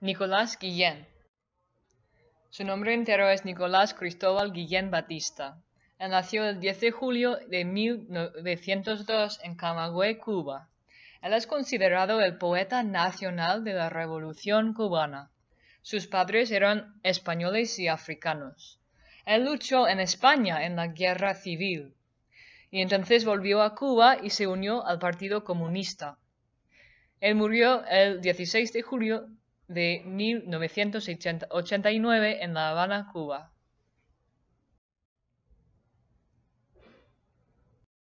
Nicolás Guillén. Su nombre entero es Nicolás Cristóbal Guillén Batista. Él nació el 10 de julio de 1902 en Camagüey, Cuba. Él es considerado el poeta nacional de la Revolución cubana. Sus padres eran españoles y africanos. Él luchó en España en la guerra civil y entonces volvió a Cuba y se unió al Partido Comunista. Él murió el 16 de julio de 1989 en La Habana, Cuba.